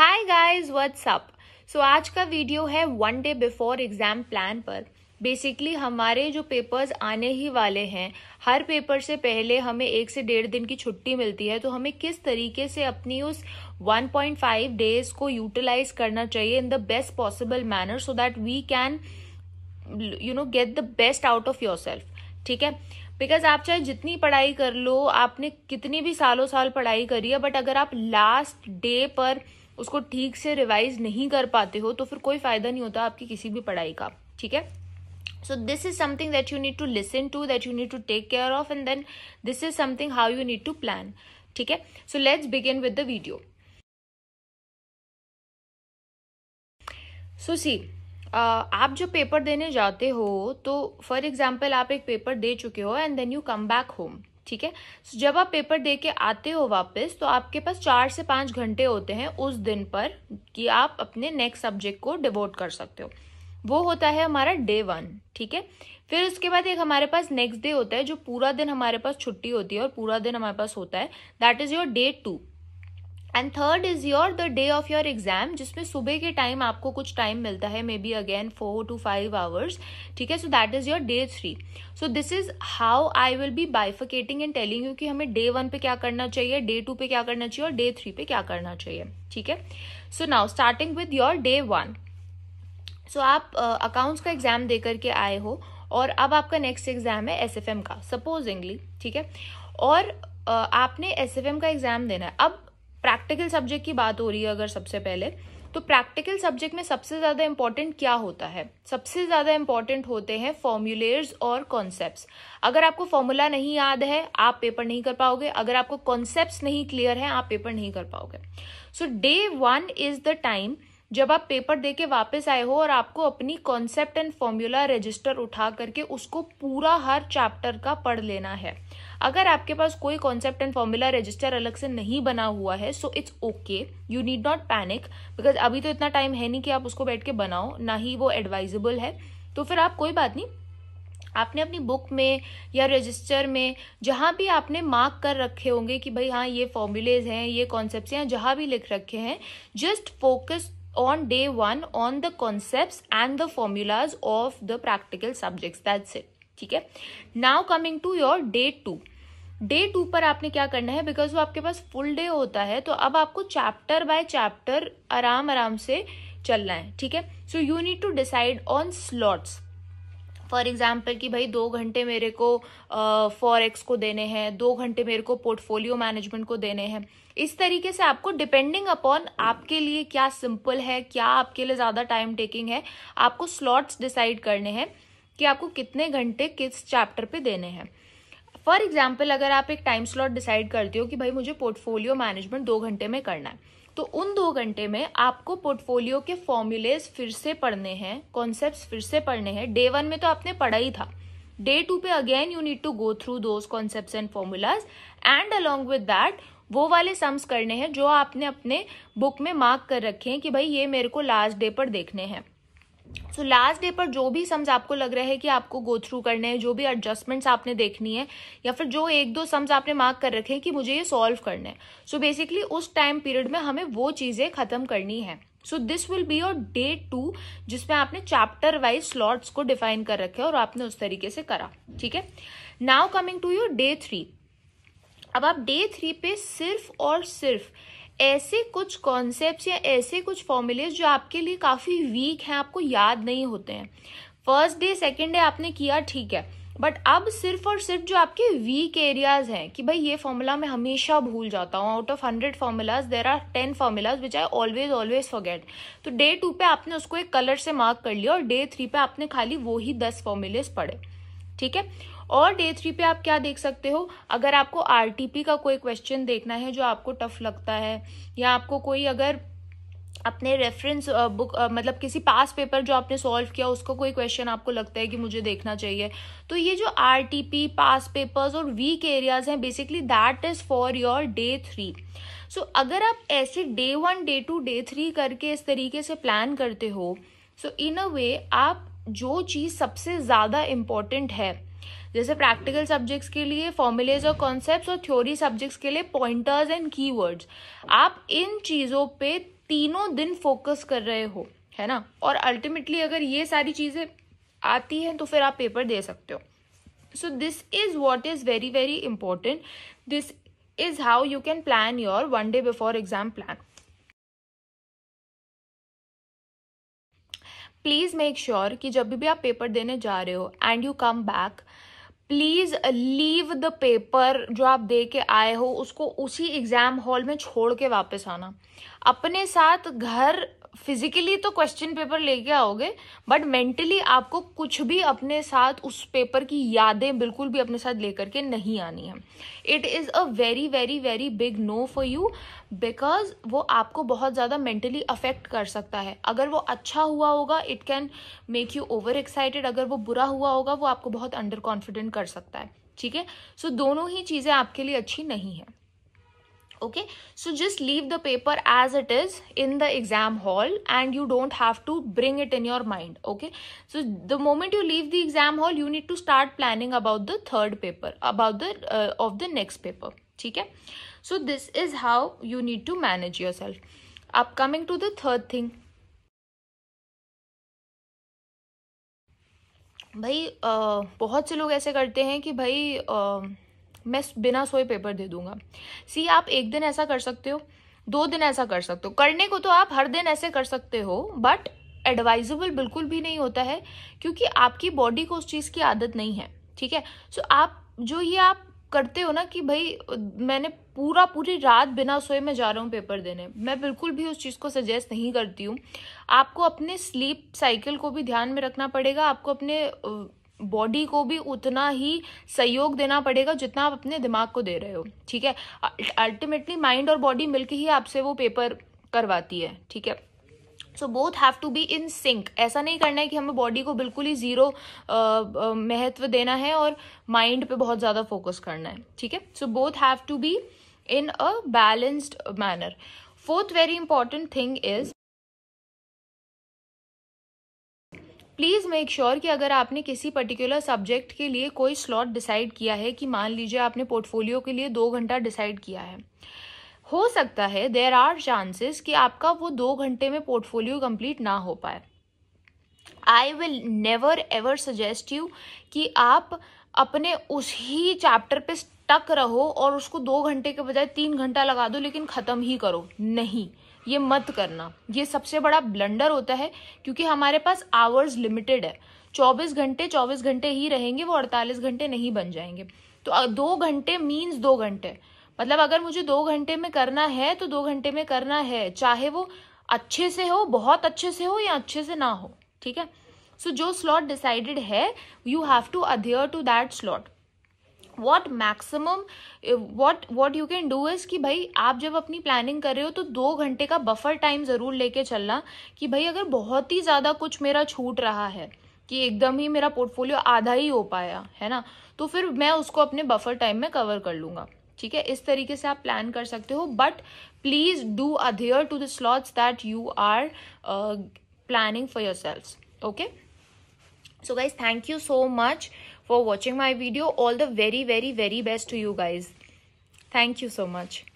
hi guys what's up सो आज का video है one day before exam plan पर बेसिकली हमारे जो पेपर्स आने ही वाले हैं हर पेपर से पहले हमें एक से डेढ़ दिन की छुट्टी मिलती है तो हमें किस तरीके से अपनी उस 1.5 डेज को यूटिलाइज करना चाहिए in the best possible manner so that we can you know get the best out of yourself ठीक है बिकॉज आप चाहे जितनी पढ़ाई कर लो आपने कितनी भी सालों साल पढ़ाई करी है बट अगर आप लास्ट डे पर उसको ठीक से रिवाइज नहीं कर पाते हो तो फिर कोई फायदा नहीं होता आपकी किसी भी पढ़ाई का ठीक है so this is something that you need to listen to that you need to take care of and then this is something how you need to plan ठीक है so let's begin with the video so see Uh, आप जो paper देने जाते हो तो for example आप एक पेपर दे चुके हो and then you come back home ठीक है so, जब आप पेपर दे के आते हो वापस तो आपके पास चार से पाँच घंटे होते हैं उस दिन पर कि आप अपने नेक्स्ट सब्जेक्ट को डिवोट कर सकते हो वो होता है हमारा डे वन ठीक है फिर उसके बाद एक हमारे पास नेक्स्ट डे होता है जो पूरा दिन हमारे पास छुट्टी होती है और पूरा दिन हमारे पास होता है that is your day two and third is your the day of your exam जिसमें सुबह के टाइम आपको कुछ टाइम मिलता है maybe again four to five hours ठीक है so that is your day three so this is how I will be bifurcating and telling you कि हमें डे वन पे क्या करना चाहिए डे टू पे क्या करना चाहिए और डे थ्री पे क्या करना चाहिए ठीक है so now starting with your day one so आप अकाउंट्स uh, का एग्जाम दे करके आए हो और अब आपका नेक्स्ट एग्जाम है एस एफ एम का सपोजिंगली ठीक है और uh, आपने एस एफ एम का एग्जाम देना है अब प्रैक्टिकल सब्जेक्ट की बात हो रही है अगर सबसे पहले तो प्रैक्टिकल सब्जेक्ट में सबसे ज़्यादा इम्पॉर्टेंट क्या होता है सबसे ज़्यादा इम्पॉर्टेंट होते हैं फॉर्मुलेर्स और कॉन्सेप्ट्स अगर आपको फॉर्मूला नहीं याद है आप पेपर नहीं कर पाओगे अगर आपको कॉन्सेप्ट नहीं क्लियर है आप पेपर नहीं कर पाओगे so day one is the time जब आप पेपर दे के वापस आए हो और आपको अपनी कॉन्सेप्ट एंड फॉर्मूला रजिस्टर उठा करके उसको पूरा हर चैप्टर का पढ़ लेना है अगर आपके पास कोई कॉन्सेप्ट एंड फॉर्मूला रजिस्टर अलग से नहीं बना हुआ है so it's okay you need not panic because अभी तो इतना टाइम है नहीं कि आप उसको बैठ के बनाओ ना ही वो एडवाइजेबल है तो फिर आप कोई बात नहीं आपने अपनी बुक में या रजिस्टर में जहाँ भी आपने मार्क कर रखे होंगे कि भाई हाँ ये फॉर्मूलेज हैं ये कॉन्सेप्ट हैं जहाँ भी लिख रखे हैं just focus on day one on the concept and the formulas of the practical subjects that's it ठीक है now coming to your day two day two पर आपने क्या करना है बिकॉज वो आपके पास फुल डे होता है तो अब आपको चैप्टर बाय चैप्टर आराम आराम से चलना है ठीक है so you need to decide on slots for example कि भाई दो घंटे मेरे को फॉरेक्स uh, को देने हैं दो घंटे मेरे को पोर्टफोलियो मैनेजमेंट को देने हैं इस तरीके से आपको डिपेंडिंग अपॉन आपके लिए क्या सिंपल है क्या आपके लिए ज़्यादा टाइम टेकिंग है आपको स्लॉट्स डिसाइड करने हैं कि आपको कितने घंटे किस चैप्टर पे देने हैं फॉर एग्जाम्पल अगर आप एक टाइम स्लॉट डिसाइड करते हो कि भाई मुझे पोर्टफोलियो मैनेजमेंट दो घंटे में करना है तो उन दो घंटे में आपको पोर्टफोलियो के फॉर्मूलेज फिर से पढ़ने हैं कॉन्सेप्ट फिर से पढ़ने हैं डे वन में तो आपने पढ़ा ही था डे टू पे again you need to go through those concept and formulas and along with that वो वाले सम्स करने हैं जो आपने अपने बुक में मार्क कर रखे हैं कि भाई ये मेरे को लास्ट डे पर देखने हैं सो लास्ट डे पर जो भी सम्स आपको लग रहा है कि आपको गो थ्रू करने हैं जो भी एडजस्टमेंट्स आपने देखनी है या फिर जो एक दो सम्स आपने मार्क कर रखे हैं कि मुझे ये सॉल्व करने हैं सो so बेसिकली उस टाइम पीरियड में हमें वो चीज़ें खत्म करनी है so this will be your day two जिसमें आपने चैप्टर वाइज स्लॉट्स को डिफाइन कर रखे और आपने उस तरीके से करा ठीक है now coming to your day three अब आप डे थ्री पे सिर्फ और सिर्फ ऐसे कुछ कॉन्सेप्ट या ऐसे कुछ फॉर्मूलेज जो आपके लिए काफ़ी वीक हैं आपको याद नहीं होते हैं फर्स्ट डे सेकेंड डे आपने किया ठीक है बट अब सिर्फ और सिर्फ जो आपके वीक एरियाज हैं कि भाई ये फॉर्मूला मैं हमेशा भूल जाता हूँ out of hundred formulas there are ten formulas which I always always forget तो डे टू पे आपने उसको एक कलर से मार्क कर लिया और डे थ्री पे आपने खाली वो ही दस फॉर्मूलेज पढ़े ठीक है और डे थ्री पे आप क्या देख सकते हो अगर आपको आरटीपी का कोई क्वेश्चन देखना है जो आपको टफ लगता है या आपको कोई अगर अपने रेफरेंस बुक मतलब किसी पास पेपर जो आपने सॉल्व किया उसका कोई क्वेश्चन आपको लगता है कि मुझे देखना चाहिए तो ये जो आरटीपी पास पेपर्स और वीक एरियाज हैं basically that is for your day three so अगर आप ऐसे day one day two day three करके इस तरीके से प्लान करते हो सो इन अ वे आप जो चीज़ सबसे ज़्यादा इम्पॉर्टेंट है जैसे प्रैक्टिकल सब्जेक्ट्स के लिए फॉर्मुलेज और कॉन्सेप्ट्स और थ्योरी सब्जेक्ट्स के लिए पॉइंटर्स एंड कीवर्ड्स आप इन चीज़ों पे तीनों दिन फोकस कर रहे हो है ना और अल्टीमेटली अगर ये सारी चीज़ें आती हैं तो फिर आप पेपर दे सकते हो so this is what is very very important this is how you can plan your one day before exam plan please make sure कि जब भी आप पेपर देने जा रहे हो and you come back please leave the paper जो आप दे के आए हो उसको उसी एग्जाम हॉल में छोड़ के वापस आना अपने साथ घर फिजिकली तो क्वेश्चन पेपर लेके आओगे बट मेंटली आपको कुछ भी अपने साथ उस पेपर की यादें बिल्कुल भी अपने साथ लेकर के नहीं आनी है it is a very very very big no for you because वो आपको बहुत ज़्यादा मेंटली अफेक्ट कर सकता है अगर वो अच्छा हुआ होगा it can make you over excited अगर वो बुरा हुआ होगा वो आपको बहुत अंडर कॉन्फिडेंट कर सकता है ठीक है सो दोनों ही चीजें आपके लिए अच्छी नहीं है okay so just leave the paper as it is in the exam hall and you don't have to bring it in your mind okay so the moment you leave the exam hall you need to start planning about the third paper about the of the next paper ठीक है so this is how you need to manage yourself coming to the third thing भाई आ, बहुत से लोग ऐसे करते हैं कि भाई आ, मैं बिना सोए पेपर दे दूंगा सी आप एक दिन ऐसा कर सकते हो दो दिन ऐसा कर सकते हो करने को तो आप हर दिन ऐसे कर सकते हो बट एडवाइजेबल बिल्कुल भी नहीं होता है क्योंकि आपकी बॉडी को उस चीज़ की आदत नहीं है ठीक है सो so, आप जो ये आप करते हो ना कि भाई मैंने पूरा पूरी रात बिना सोए मैं जा रहा हूँ पेपर देने मैं बिल्कुल भी उस चीज़ को सजेस्ट नहीं करती हूँ आपको अपने स्लीप साइकिल को भी ध्यान में रखना पड़ेगा आपको अपने बॉडी को भी उतना ही सहयोग देना पड़ेगा जितना आप अपने दिमाग को दे रहे हो ठीक है अल्टीमेटली माइंड और बॉडी मिलकर ही आपसे वो पेपर करवाती है ठीक है so both have to be in sync ऐसा नहीं करना है कि हमें बॉडी को बिल्कुल ही ज़ीरो महत्व देना है और माइंड पे बहुत ज़्यादा फोकस करना है ठीक है so both have to be in a balanced manner fourth very important thing is please make sure कि अगर आपने किसी पर्टिकुलर सब्जेक्ट के लिए कोई स्लॉट डिसाइड किया है कि मान लीजिए आपने पोर्टफोलियो के लिए दो घंटा डिसाइड किया है हो सकता है देर आर चांसेस कि आपका वो दो घंटे में पोर्टफोलियो कंप्लीट ना हो पाए I will never ever suggest you कि आप अपने उसी चैप्टर पे टक रहो और उसको दो घंटे के बजाय तीन घंटा लगा दो लेकिन ख़त्म ही करो नहीं ये मत करना ये सबसे बड़ा ब्लंडर होता है क्योंकि हमारे पास आवर्स लिमिटेड है 24 घंटे 24 घंटे ही रहेंगे वो 48 घंटे नहीं बन जाएंगे तो दो घंटे मीन्स दो घंटे मतलब अगर मुझे दो घंटे में करना है तो दो घंटे में करना है चाहे वो अच्छे से हो बहुत अच्छे से हो या अच्छे से ना हो ठीक है सो so, जो स्लॉट डिसाइडेड है you have to adhere to that slot what maximum what what you can do is कि भाई आप जब अपनी प्लानिंग कर रहे हो तो दो घंटे का बफर टाइम ज़रूर लेके चलना कि भाई अगर बहुत ही ज़्यादा कुछ मेरा छूट रहा है कि एकदम ही मेरा पोर्टफोलियो आधा ही हो पाया है ना तो फिर मैं उसको अपने बफर टाइम में कवर कर लूंगा ठीक है इस तरीके से आप प्लान कर सकते हो but please do adhere to the slots that you are planning for yourself okay so guys thank you so much for watching my video all the very very very best to you guys thank you so much